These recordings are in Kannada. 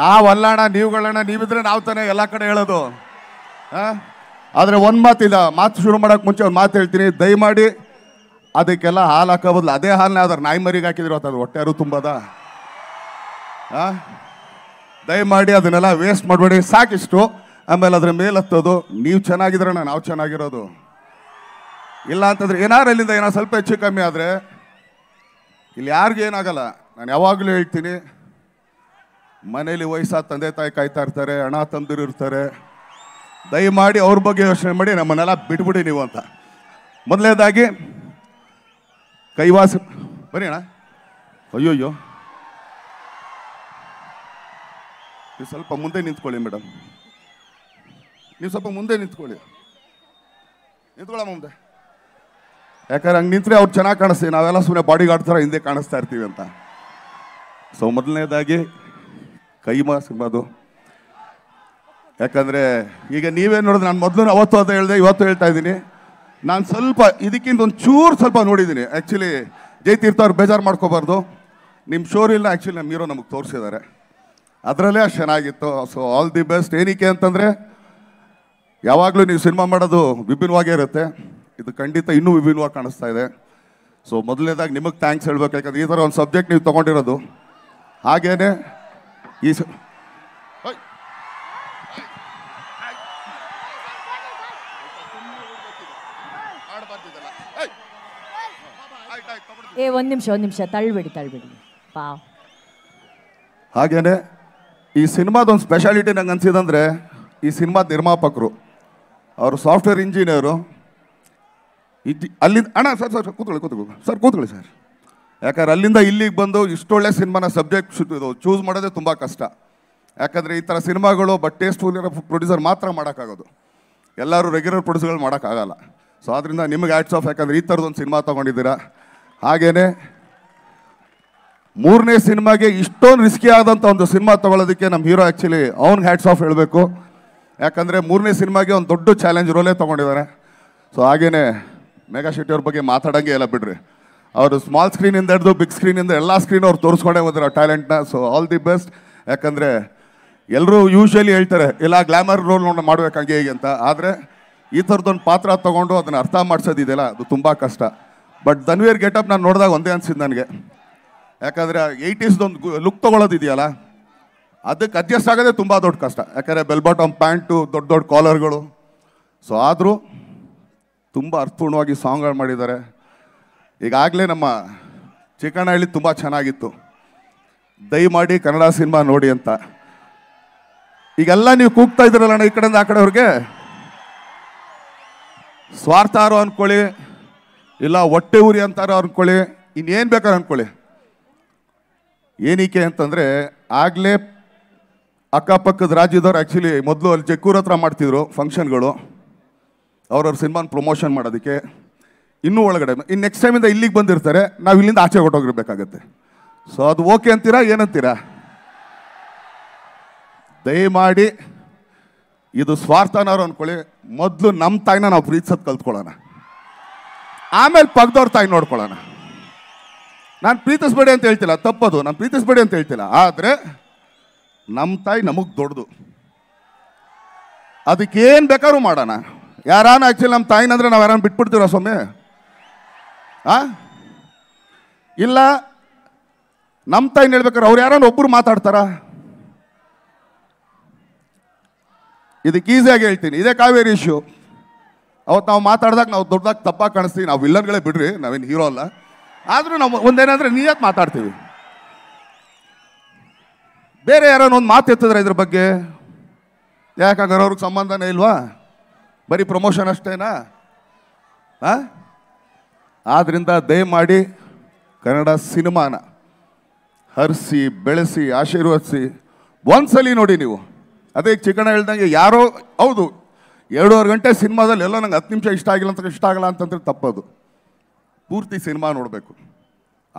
ನಾವಲ್ಲಣ ನೀವುಗಳಣ್ಣ ನೀವಿದ್ರೆ ನಾವು ತಾನೇ ಎಲ್ಲ ಕಡೆ ಹೇಳೋದು ಹಾಂ ಆದರೆ ಒಂದು ಇಲ್ಲ ಮಾತು ಶುರು ಮಾಡೋಕೆ ಮುಂಚೆ ಒಂದು ಮಾತು ಹೇಳ್ತೀನಿ ದಯಮಾಡಿ ಅದಕ್ಕೆಲ್ಲ ಹಾಲು ಹಾಕೋ ಬದಲು ಅದೇ ಹಾಲ್ನ ಆದ್ರೆ ನಾಯಿ ಮರಿಗೆ ಹಾಕಿದ್ರು ಅದು ಹೊಟ್ಟೆರು ತುಂಬದ ದಯ ದಯಮಾಡಿ ಅದನ್ನೆಲ್ಲ ವೇಸ್ಟ್ ಮಾಡಬೇಡಿ ಸಾಕಿಷ್ಟು ಆಮೇಲೆ ಅದ್ರ ಮೇಲೆ ಹತ್ತೋದು ನೀವು ಚೆನ್ನಾಗಿದ್ರಣ್ಣ ನಾವು ಚೆನ್ನಾಗಿರೋದು ಇಲ್ಲ ಅಂತಂದ್ರೆ ಏನಾರು ಇಲ್ಲಿಂದ ಏನಾರು ಸ್ವಲ್ಪ ಹೆಚ್ಚು ಕಮ್ಮಿ ಆದರೆ ಇಲ್ಲಿ ಯಾರಿಗೂ ಏನಾಗಲ್ಲ ನಾನು ಯಾವಾಗಲೂ ಹೇಳ್ತೀನಿ ಮನೇಲಿ ವಯಸ್ಸಾದ ತಂದೆ ತಾಯಿ ಕಾಯ್ತಾ ಇರ್ತಾರೆ ತಂದಿರು ಇರ್ತಾರೆ ದಯಮಾಡಿ ಅವ್ರ ಬಗ್ಗೆ ಯೋಚನೆ ಮಾಡಿ ನಮ್ಮನ್ನೆಲ್ಲ ಬಿಟ್ಬಿಡಿ ನೀವು ಅಂತ ಮೊದಲನೇದಾಗಿ ಕೈವಾಸ ಬರೀ ಅಣ್ಣ ಅಯ್ಯೋಯ್ಯೋ ನೀವು ಸ್ವಲ್ಪ ಮುಂದೆ ನಿಂತ್ಕೊಳ್ಳಿ ಮೇಡಮ್ ನೀವು ಸ್ವಲ್ಪ ಮುಂದೆ ನಿಂತ್ಕೊಳ್ಳಿ ನಿಂತ್ಕೊಳ್ಳಮ್ಮ ಮುಂದೆ ಯಾಕಂದ್ರೆ ಹಂಗೆ ನಿಂತರೆ ಅವ್ರು ಚೆನ್ನಾಗಿ ಕಾಣಿಸ್ತೀವಿ ನಾವೆಲ್ಲ ಸುಮ್ಮನೆ ಬಾಡಿ ಗಾರ್ಡ್ ಹಿಂದೆ ಕಾಣಿಸ್ತಾ ಇರ್ತೀವಿ ಅಂತ ಸೊ ಮೊದಲನೇದಾಗಿ ಕೈಮಾ ಸಿನಿಮಾದು ಯಾಕಂದರೆ ಈಗ ನೀವೇ ನೋಡಿದ್ರೆ ನಾನು ಮೊದಲು ಅವತ್ತು ಅಂತ ಹೇಳಿದೆ ಇವತ್ತು ಹೇಳ್ತಾ ಇದ್ದೀನಿ ನಾನು ಸ್ವಲ್ಪ ಇದಕ್ಕಿಂತ ಒಂದು ಚೂರು ಸ್ವಲ್ಪ ನೋಡಿದ್ದೀನಿ ಆ್ಯಕ್ಚುಲಿ ತೀರ್ಥ ಅವ್ರು ಬೇಜಾರು ಮಾಡ್ಕೋಬಾರ್ದು ನಿಮ್ಮ ಶೋರಿಲ್ಲ ಆ್ಯಕ್ಚುಲಿ ನಮ್ಮ ಹೀರೋ ನಮಗೆ ತೋರಿಸಿದ್ದಾರೆ ಅದರಲ್ಲೇ ಅಷ್ಟು ಚೆನ್ನಾಗಿತ್ತು ಸೊ ಆಲ್ ದಿ ಬೆಸ್ಟ್ ಏನಕ್ಕೆ ಅಂತಂದರೆ ಯಾವಾಗಲೂ ನೀವು ಸಿನಿಮಾ ಮಾಡೋದು ವಿಭಿನ್ನವಾಗೇ ಇರುತ್ತೆ ಇದು ಖಂಡಿತ ಇನ್ನೂ ವಿಭಿನ್ನವಾಗಿ ಕಾಣಿಸ್ತಾ ಇದೆ ಸೊ ಮೊದಲನೇದಾಗಿ ನಿಮಗೆ ಥ್ಯಾಂಕ್ಸ್ ಹೇಳಬೇಕು ಯಾಕಂದ್ರೆ ಈ ಥರ ಒಂದು ಸಬ್ಜೆಕ್ಟ್ ನೀವು ತೊಗೊಂಡಿರೋದು ಹಾಗೇ 이 서, ಏ ಒಂದು ನಿಮಿಷ ಒಂದು ನಿಮಿಷ ತಳ್ಬೇಡಿ ಹಾಗೇನೆ ಈ ಒಂದು ಸ್ಪೆಷಾಲಿಟಿ ನಂಗೆ ಅನ್ಸಿದಂದ್ರೆ ಈ ಸಿನಿಮಾದ ನಿರ್ಮಾಪಕರು ಅವರು ಸಾಫ್ಟ್ವೇರ್ ಇಂಜಿನಿಯರು ಇದ್ದಿ ಅಲ್ಲಿ ಅಣ್ಣ ಸರ್ ಸರ್ ಕೂತ್ಕೊಳ್ಳಿ ಕೂತ್ಕೊಳ್ಳಿ ಸರ್ ಕೂತ್ಕೊಳ್ಳಿ ಸರ್ ಯಾಕಂದ್ರೆ ಅಲ್ಲಿಂದ ಇಲ್ಲಿಗೆ ಬಂದು ಇಷ್ಟೊಳ್ಳೆ ಸಿನಿಮಾನ ಸಬ್ಜೆಕ್ಟ್ ಚೂಸ್ ಮಾಡೋದೇ ತುಂಬ ಕಷ್ಟ ಯಾಕಂದರೆ ಈ ಥರ ಸಿನಿಮಾಗಳು ಬಟ್ ಟೇಸ್ಟ್ಫುಲ್ ಇರೋ ಪ್ರೊಡ್ಯೂಸರ್ ಮಾತ್ರ ಮಾಡೋಕ್ಕಾಗೋದು ಎಲ್ಲರೂ ರೆಗ್ಯುಲರ್ ಪ್ರೊಡ್ಯೂಸರ್ಗಳು ಮಾಡೋಕ್ಕಾಗಲ್ಲ ಸೊ ಆದ್ದರಿಂದ ನಿಮಗೆ ಹ್ಯಾಟ್ಸ್ ಆಫ್ ಯಾಕಂದರೆ ಈ ಥರದ್ದೊಂದು ಸಿನಿಮಾ ತೊಗೊಂಡಿದ್ದೀರಾ ಹಾಗೆಯೇ ಮೂರನೇ ಸಿನಿಮಾಗೆ ಇಷ್ಟೊಂದು ರಿಸ್ಕಿ ಆದಂಥ ಒಂದು ಸಿನಿಮಾ ತೊಗೊಳ್ಳೋದಕ್ಕೆ ನಮ್ಮ ಹೀರೋ ಆ್ಯಕ್ಚುಲಿ ಅವ್ನಿಗೆ ಹ್ಯಾಟ್ಸ್ ಆಫ್ ಹೇಳಬೇಕು ಯಾಕಂದರೆ ಮೂರನೇ ಸಿನಿಮಾಗೆ ಒಂದು ದೊಡ್ಡ ಚಾಲೆಂಜ್ ರೋಲೇ ತೊಗೊಂಡಿದ್ದಾರೆ ಸೊ ಹಾಗೇ ಮೇಘಾ ಶೆಟ್ಟಿಯವ್ರ ಬಗ್ಗೆ ಮಾತಾಡೋಂಗೆ ಇಲ್ಲ ಬಿಡ್ರಿ ಅವರು ಸ್ಮಾಲ್ ಸ್ಕ್ರೀನಿಂದ ಹಿಡಿದು ಬಿಗ್ ಸ್ಕ್ರೀನಿಂದ ಎಲ್ಲ ಸ್ಕ್ರೀನ್ ಅವ್ರು ತೋರಿಸ್ಕೊಂಡೇ ಹೋದ್ರೆ ಆ ಟ್ಯಾಲೆಂಟ್ನ ಸೊ ಆಲ್ ದಿ ಬೆಸ್ಟ್ ಯಾಕಂದರೆ ಎಲ್ಲರೂ ಯೂಶ್ವಲಿ ಹೇಳ್ತಾರೆ ಎಲ್ಲ ಗ್ಲಾಮರ್ ರೋಲ್ ನೋಡ ಮಾಡ್ಬೇಕು ಹಂಗೆ ಹೀಗೆ ಅಂತ ಆದರೆ ಈ ಥರದ್ದೊಂದು ಪಾತ್ರ ತೊಗೊಂಡು ಅದನ್ನು ಅರ್ಥ ಮಾಡಿಸೋದಿದೆಯಲ್ಲ ಅದು ತುಂಬ ಕಷ್ಟ ಬಟ್ ಧನ್ವೀರ್ ಗೆಟಪ್ ನಾನು ನೋಡಿದಾಗ ಒಂದೇ ಅನಿಸಿದ್ದು ನನಗೆ ಯಾಕಂದರೆ ಏಯ್ಟೀಸ್ದೊಂದು ಲುಕ್ ತೊಗೊಳೋದಿದೆಯಲ್ಲ ಅದಕ್ಕೆ ಅಡ್ಜಸ್ಟ್ ಆಗೋದೇ ತುಂಬ ದೊಡ್ಡ ಕಷ್ಟ ಯಾಕಂದರೆ ಬೆಲ್ ಬಾಟಮ್ ಪ್ಯಾಂಟು ದೊಡ್ಡ ದೊಡ್ಡ ಕಾಲರ್ಗಳು ಸೊ ಆದರೂ ತುಂಬ ಅರ್ಥಪೂರ್ಣವಾಗಿ ಸಾಂಗ್ಗಳು ಮಾಡಿದ್ದಾರೆ ಈಗಾಗಲೇ ನಮ್ಮ ಚಿಕ್ಕನಹಳ್ಳಿ ತುಂಬ ಚೆನ್ನಾಗಿತ್ತು ದಯಮಾಡಿ ಕನ್ನಡ ಸಿನಿಮಾ ನೋಡಿ ಅಂತ ಈಗೆಲ್ಲ ನೀವು ಕೂಗ್ತಾ ಇದ್ದೀರಲ್ಲ ಈ ಕಡೆಯಿಂದ ಆ ಕಡೆಯವ್ರಿಗೆ ಸ್ವಾರ್ಥಾರೋ ಅಂದ್ಕೊಳ್ಳಿ ಇಲ್ಲ ಹೊಟ್ಟೆ ಉರಿ ಅಂತಾರೋ ಅಂದ್ಕೊಳ್ಳಿ ಇನ್ನೇನು ಬೇಕಾರು ಅಂದ್ಕೊಳ್ಳಿ ಏನಕ್ಕೆ ಅಂತಂದರೆ ಆಗಲೇ ಅಕ್ಕಪಕ್ಕದ ರಾಜ್ಯದವ್ರು ಆ್ಯಕ್ಚುಲಿ ಮೊದಲು ಅಲ್ಲಿ ಜಕ್ಕೂರ್ ಹತ್ರ ಮಾಡ್ತಿದ್ರು ಫಂಕ್ಷನ್ಗಳು ಅವ್ರವ್ರ ಸಿನಿಮಾನ ಪ್ರಮೋಷನ್ ಮಾಡೋದಕ್ಕೆ ಇನ್ನೂ ಒಳಗಡೆ ಇನ್ನು ನೆಕ್ಸ್ಟ್ ಟೈಮಿಂದ ಇಲ್ಲಿಗೆ ಬಂದಿರ್ತಾರೆ ನಾವು ಇಲ್ಲಿಂದ ಆಚೆ ಹೊಟ್ಟೋಗಿರ್ಬೇಕಾಗತ್ತೆ ಸೊ ಅದು ಓಕೆ ಅಂತೀರಾ ಏನಂತೀರಾ ದಯಮಾಡಿ ಇದು ಸ್ವಾರ್ಥನಾರು ಅಂದ್ಕೊಳ್ಳಿ ಮೊದಲು ನಮ್ಮ ತಾಯಿನ ನಾವು ಪ್ರೀತಿಸೋದು ಕಲ್ತ್ಕೊಳ್ಳೋಣ ಆಮೇಲೆ ಪಗ್ದವ್ರ ತಾಯಿ ನೋಡ್ಕೊಳ್ಳೋಣ ನಾನು ಪ್ರೀತಿಸ್ಬೇಡಿ ಅಂತ ಹೇಳ್ತಿಲ್ಲ ತಪ್ಪದು ನಾನು ಪ್ರೀತಿಸ್ಬೇಡಿ ಅಂತ ಹೇಳ್ತಿಲ್ಲ ಆದರೆ ನಮ್ಮ ತಾಯಿ ನಮಗೆ ದೊಡ್ಡದು ಅದಕ್ಕೇನು ಬೇಕಾದ್ರೂ ಮಾಡೋಣ ಯಾರಾನ ಆಕ್ಚುಲಿ ನಮ್ಮ ತಾಯಿನಂದ್ರೆ ನಾವು ಯಾರು ಬಿಟ್ಬಿಡ್ತೀರೋ ಸ್ವಾಮಿ ಆ ಇಲ್ಲ ನಮ್ಮ ತಾಯಿನ ಹೇಳ್ಬೇಕಾರೆ ಅವ್ರು ಯಾರನ್ನ ಒಬ್ಬರು ಮಾತಾಡ್ತಾರ ಇದಕ್ಕೆ ಈಸಿಯಾಗಿ ಹೇಳ್ತೀನಿ ಇದೇ ಕಾವೇರಿ ಇಶ್ಯೂ ಅವತ್ತು ನಾವು ಮಾತಾಡಿದಾಗ ನಾವು ದೊಡ್ಡದಾಗಿ ತಪ್ಪಾಗಿ ಕಾಣಿಸ್ತೀವಿ ನಾವು ವಿಲ್ಲನ್ಗಳೇ ಬಿಡ್ರಿ ನಾವೇನು ಹೀರೋ ಅಲ್ಲ ಆದರೂ ನಾವು ಒಂದೇನಂದ್ರೆ ನೀಯತ್ ಮಾತಾಡ್ತೀವಿ ಬೇರೆ ಯಾರೋ ಒಂದು ಮಾತು ಎತ್ತಿದ್ರ ಇದ್ರ ಬಗ್ಗೆ ಯಾಕಂದ್ರೆ ಅವ್ರಿಗೆ ಸಂಬಂಧನೇ ಇಲ್ವಾ ಬರೀ ಪ್ರಮೋಷನ್ ಅಷ್ಟೇನಾ ಹಾಂ ಆದ್ದರಿಂದ ದಯಮಾಡಿ ಕನ್ನಡ ಸಿನಿಮಾನ ಹರಿಸಿ ಬೆಳೆಸಿ ಆಶೀರ್ವದಿಸಿ ಒಂದ್ಸಲಿ ನೋಡಿ ನೀವು ಅದೇ ಚಿಕಣ ಹೇಳ್ದಂಗೆ ಯಾರೋ ಹೌದು ಎರಡೂವರೆ ಗಂಟೆ ಸಿನಿಮಾದಲ್ಲಿ ಎಲ್ಲ ನಂಗೆ ಹತ್ತು ನಿಮಿಷ ಇಷ್ಟ ಆಗಿಲ್ಲ ಅಂತ ಇಷ್ಟ ಆಗಲ್ಲ ಅಂತಂದ್ರೆ ತಪ್ಪದು ಪೂರ್ತಿ ಸಿನಿಮಾ ನೋಡಬೇಕು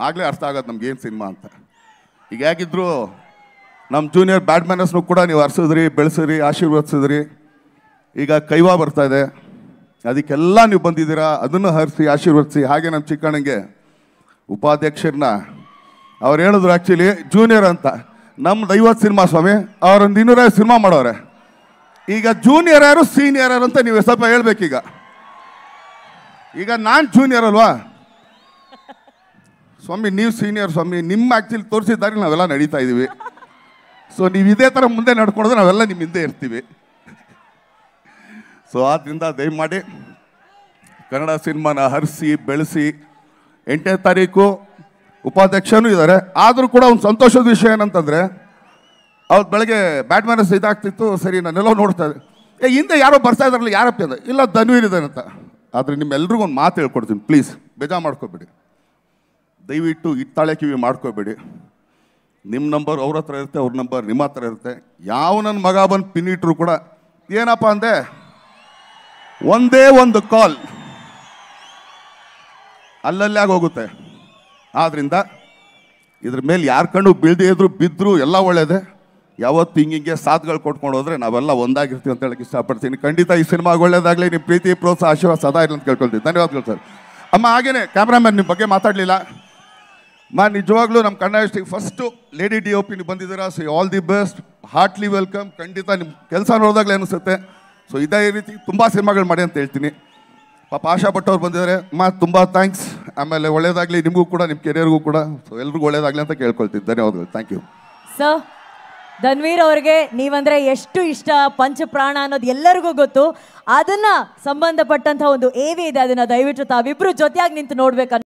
ಆಗಲೇ ಅರ್ಥ ಆಗೋದು ನಮ್ಗೆ ಏನು ಸಿನಿಮಾ ಅಂತ ಈಗ ಹೇಗಿದ್ರು ನಮ್ಮ ಜೂನಿಯರ್ ಬ್ಯಾಟ್ಮ್ಯಾನಸ್ನು ಕೂಡ ನೀವು ಹರಿಸಿದ್ರಿ ಬೆಳೆಸಿದ್ರಿ ಆಶೀರ್ವದಿಸಿದ್ರಿ ಈಗ ಕೈವಾ ಬರ್ತಾ ಇದೆ ಅದಕ್ಕೆಲ್ಲ ನೀವು ಬಂದಿದ್ದೀರಾ ಅದನ್ನು ಹರಿಸಿ ಆಶೀರ್ವದಿಸಿ ಹಾಗೆ ನಮ್ಮ ಚಿಕ್ಕಣ್ಣಗೆ ಉಪಾಧ್ಯಕ್ಷರನ್ನ ಅವ್ರು ಹೇಳಿದ್ರು ಆ್ಯಕ್ಚುಲಿ ಜೂನಿಯರ್ ಅಂತ ನಮ್ಮ ದೈವತ್ ಸಿನಿಮಾ ಸ್ವಾಮಿ ಅವರೊಂದು ಇನ್ನೂರ ಸಿನಿಮಾ ಮಾಡೋರೆ ಈಗ ಜೂನಿಯರ್ ಯಾರು ಸೀನಿಯರ್ ಯಾರು ಅಂತ ನೀವು ಸ್ವಲ್ಪ ಹೇಳ್ಬೇಕೀಗ ಈಗ ನಾನು ಜೂನಿಯರ್ ಅಲ್ವಾ ಸ್ವಾಮಿ ನೀವು ಸೀನಿಯರ್ ಸ್ವಾಮಿ ನಿಮ್ಮ ಆ್ಯಕ್ಚುಲಿ ತೋರಿಸಿದ್ದಾರೆ ನಾವೆಲ್ಲ ನಡೀತಾ ಇದ್ದೀವಿ ಸೊ ನೀವು ಇದೇ ಥರ ಮುಂದೆ ನಡ್ಕೊಂಡ್ರೆ ನಾವೆಲ್ಲ ನಿಮ್ಮ ಹಿಂದೆ ಇರ್ತೀವಿ ಸೊ ಆದ್ದರಿಂದ ದಯಮಾಡಿ ಕನ್ನಡ ಸಿನಿಮಾನ ಹರಿಸಿ ಬೆಳೆಸಿ ಎಂಟನೇ ತಾರೀಕು ಉಪಾಧ್ಯಕ್ಷನೂ ಇದ್ದಾರೆ ಆದರೂ ಕೂಡ ಒಂದು ಸಂತೋಷದ ವಿಷಯ ಏನಂತಂದರೆ ಅವ್ರು ಬೆಳಗ್ಗೆ ಬ್ಯಾಟ್ಮ್ಯಾನಸ್ ಇದಾಗ್ತಿತ್ತು ಸರಿ ನಾನೆಲ್ಲೋ ನೋಡ್ತಾ ಇದ್ದೆ ಏ ಹಿಂದೆ ಯಾರೋ ಬರ್ತಾ ಇದ್ದಾರಲ್ಲ ಯಾರಪ್ಪ ಅಂತ ಇಲ್ಲ ಧನ್ವೀರ್ ಇದೆ ಅಂತ ಆದರೆ ನಿಮ್ಮೆಲ್ರಿಗೂ ಒಂದು ಮಾತು ಹೇಳ್ಕೊಡ್ತೀನಿ ಪ್ಲೀಸ್ ಬೇಜಾ ಮಾಡ್ಕೋಬೇಡಿ ದಯವಿಟ್ಟು ಇತ್ತಾಳೆ ಕಿವಿ ಮಾಡ್ಕೋಬೇಡಿ ನಿಮ್ಮ ನಂಬರ್ ಅವ್ರ ಹತ್ರ ಇರುತ್ತೆ ಅವ್ರ ನಂಬರ್ ನಿಮ್ಮ ಹತ್ರ ಇರುತ್ತೆ ಯಾವ ನನ್ನ ಮಗ ಬಂದು ಪಿನ್ ಇಟ್ಟರು ಕೂಡ ಏನಪ್ಪ ಅಂದೆ ಒಂದೇ ಒಂದು ಕಾಲ್ ಅಲ್ಲಲ್ಲೇ ಆಗೋಗುತ್ತೆ ಆದ್ದರಿಂದ ಇದ್ರ ಮೇಲೆ ಯಾರು ಕಣ್ಣು ಬೀಳದೇ ಇದ್ರು ಬಿದ್ದರು ಎಲ್ಲ ಒಳ್ಳೇದೆ ಯಾವತ್ತು ಹಿಂಗಿಂಗೆ ಸಾಥ್ಗಳು ಕೊಟ್ಕೊಂಡು ಹೋದ್ರೆ ನಾವೆಲ್ಲ ಒಂದಾಗಿರ್ತೀವಿ ಅಂತ ಹೇಳಕ್ಕೆ ಇಷ್ಟಪಡ್ತೀನಿ ಖಂಡಿತ ಈ ಸಿನಿಮಾಗೆ ಒಳ್ಳೇದಾಗಲಿ ನಿಮ್ಮ ಪ್ರೀತಿ ಪ್ರೋತ್ಸಾಹ ಆಶೀರ್ವಾದ ಸದಾ ಇರಲಿ ಅಂತ ಕೇಳ್ಕೊಳ್ತೀನಿ ಧನ್ಯವಾದಗಳು ಸರ್ ಅಮ್ಮ ಹಾಗೇನೆ ಕ್ಯಾಮ್ರಾಮನ್ ನಿಮ್ಮ ಬಗ್ಗೆ ಮಾತಾಡಲಿಲ್ಲ ಮಾ ನಿಜವಾಗ್ಲೂ ನಮ್ಮ Kannada first lady D O P ನೀವು ಬಂದಿದ್ದೀರಾ so all the best heartly welcome ಖಂಡಿತ ನಿಮ್ಮ ಕೆಲಸ ನೋಡಿದಾಗಲೇ ಅನಿಸುತ್ತೆ ಸೊ ಇದೇ ರೀತಿ ತುಂಬ ಸಿನಿಮಾಗಳು ಮಾಡಿ ಅಂತ ಹೇಳ್ತೀನಿ ಪಾಪ ಆಶಾ ಭಟ್ ಅವ್ರು ಬಂದಿದ್ದಾರೆ ಮಾ ತುಂಬ ಥ್ಯಾಂಕ್ಸ್ ಆಮೇಲೆ ಒಳ್ಳೇದಾಗಲಿ ನಿಮಗೂ ಕೂಡ ನಿಮ್ಮ ಕೆರಿಯರ್ಗೂ ಕೂಡ ಸೊ ಎಲ್ರಿಗೂ ಒಳ್ಳೇದಾಗಲಿ ಅಂತ ಕೇಳ್ಕೊಳ್ತೀನಿ ಧನ್ಯವಾದಗಳು ಥ್ಯಾಂಕ್ ಯು ಸರ್ ಧನ್ವೀರ್ ಅವ್ರಿಗೆ ನೀವಂದರೆ ಎಷ್ಟು ಇಷ್ಟ ಪಂಚ ಪ್ರಾಣ ಅನ್ನೋದು ಎಲ್ಲರಿಗೂ ಗೊತ್ತು ಅದನ್ನ ಸಂಬಂಧಪಟ್ಟಂಥ ಒಂದು ಏವಿ ಇದೆ ಅದನ್ನ ದಯವಿಟ್ಟು ತಾವಿಬ್ಬರು ಜೊತೆಯಾಗಿ ನಿಂತು ನೋಡ್ಬೇಕು